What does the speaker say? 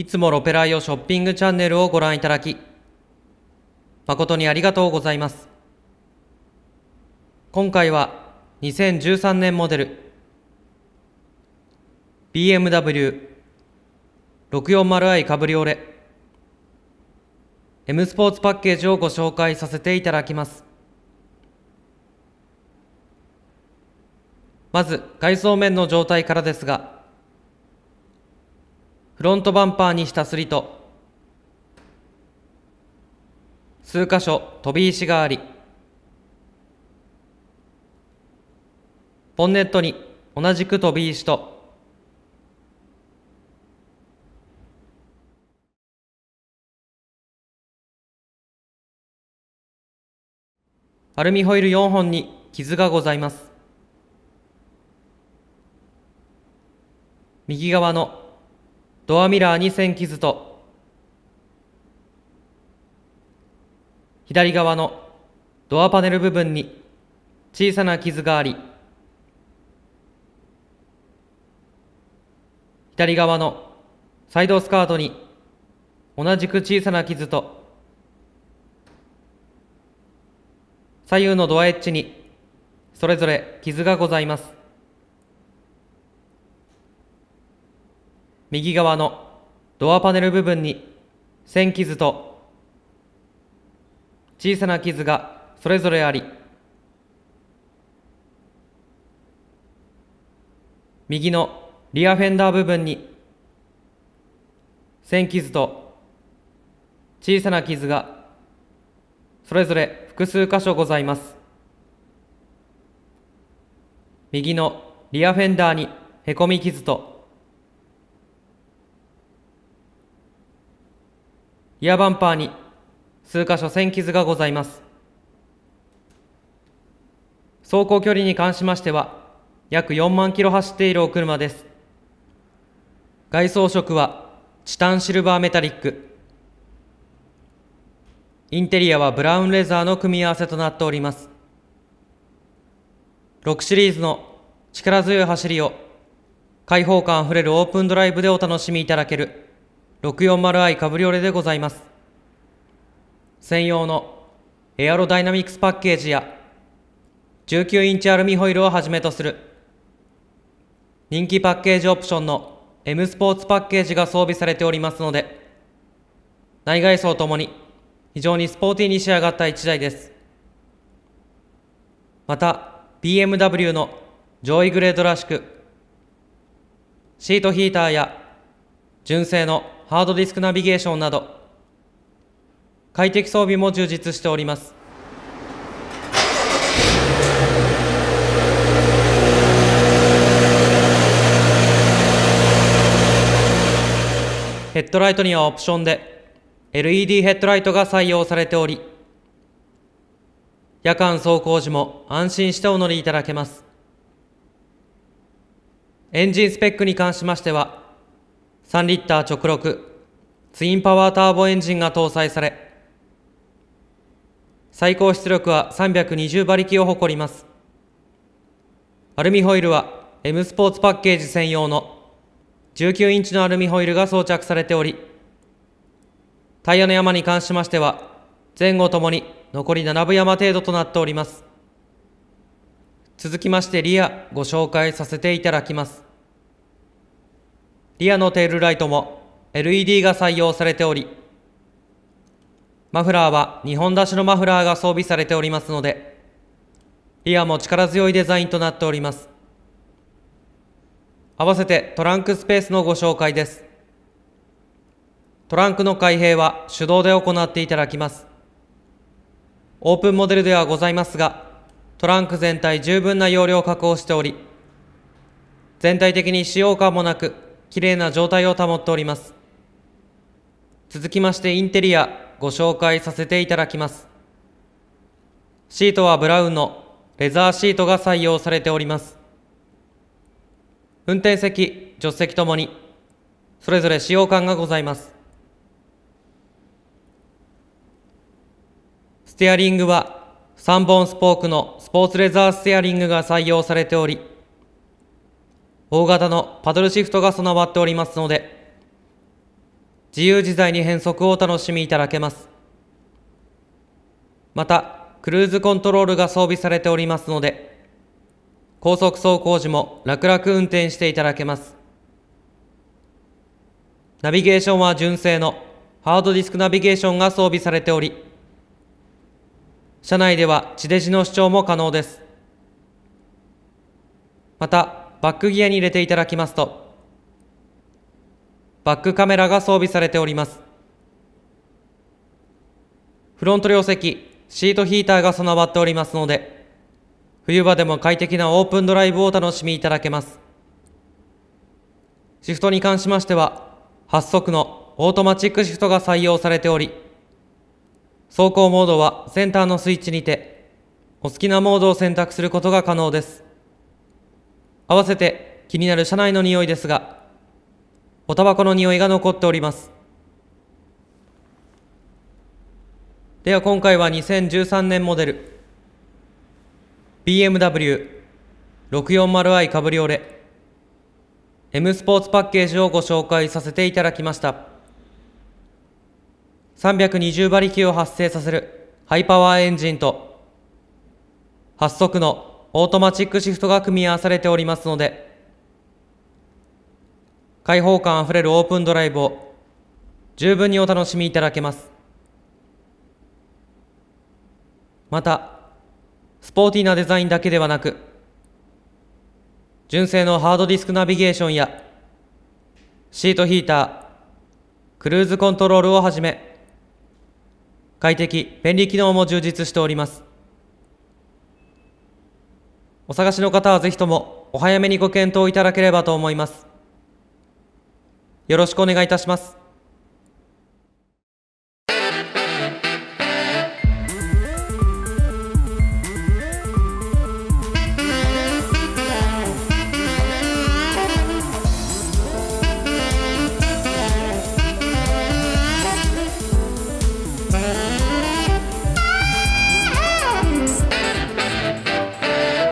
いつもロペライオショッピングチャンネルをご覧いただき、誠にありがとうございます。今回は2013年モデル BMW640i カブリオレ M スポーツパッケージをご紹介させていただきます。まず外装面の状態からですが、フロントバンパーにしたすりと数箇所飛び石がありボンネットに同じく飛び石とアルミホイル4本に傷がございます右側のドアミラーに線傷と左側のドアパネル部分に小さな傷があり左側のサイドスカートに同じく小さな傷と左右のドアエッジにそれぞれ傷がございます右側のドアパネル部分に線傷と小さな傷がそれぞれあり右のリアフェンダー部分に線傷と小さな傷がそれぞれ複数箇所ございます右のリアフェンダーにへこみ傷とリアバンパーに数箇所線傷がございます走行距離に関しましては約4万キロ走っているお車です外装色はチタンシルバーメタリックインテリアはブラウンレザーの組み合わせとなっております6シリーズの力強い走りを開放感あふれるオープンドライブでお楽しみいただける 640i カブリオレでございます専用のエアロダイナミクスパッケージや19インチアルミホイルをはじめとする人気パッケージオプションの M スポーツパッケージが装備されておりますので内外装ともに非常にスポーティーに仕上がった1台ですまた BMW の上位グレードらしくシートヒーターや純正のハードディスクナビゲーションなど快適装備も充実しておりますヘッドライトにはオプションで LED ヘッドライトが採用されており夜間走行時も安心してお乗りいただけますエンジンスペックに関しましては3リッター直録ツインパワーターボエンジンが搭載され最高出力は320馬力を誇りますアルミホイルは M スポーツパッケージ専用の19インチのアルミホイルが装着されておりタイヤの山に関しましては前後ともに残り7分山程度となっております続きましてリアご紹介させていただきますリアのテールライトも LED が採用されており、マフラーは2本出しのマフラーが装備されておりますので、リアも力強いデザインとなっております。合わせてトランクスペースのご紹介です。トランクの開閉は手動で行っていただきます。オープンモデルではございますが、トランク全体十分な容量を確保しており、全体的に使用感もなく綺麗な状態を保っております続きましてインテリアご紹介させていただきますシートはブラウンのレザーシートが採用されております運転席助手席ともにそれぞれ使用感がございますステアリングは3本スポークのスポーツレザーステアリングが採用されており大型のパドルシフトが備わっておりますので、自由自在に変速をお楽しみいただけます。また、クルーズコントロールが装備されておりますので、高速走行時も楽々運転していただけます。ナビゲーションは純正のハードディスクナビゲーションが装備されており、車内では地デジの視聴も可能です。また、バックギアに入れていただきますとバックカメラが装備されておりますフロント両席シートヒーターが備わっておりますので冬場でも快適なオープンドライブをお楽しみいただけますシフトに関しましては8速のオートマチックシフトが採用されており走行モードはセンターのスイッチにてお好きなモードを選択することが可能です合わせて気になる車内の匂いですが、おタバコの匂いが残っております。では今回は2013年モデル BMW640i カブリオレ M スポーツパッケージをご紹介させていただきました320馬力を発生させるハイパワーエンジンと発足のオートマチックシフトが組み合わされておりますので開放感あふれるオープンドライブを十分にお楽しみいただけますまたスポーティーなデザインだけではなく純正のハードディスクナビゲーションやシートヒータークルーズコントロールをはじめ快適便利機能も充実しておりますお探しの方はぜひともお早めにご検討いただければと思います。よろしくお願いいたします。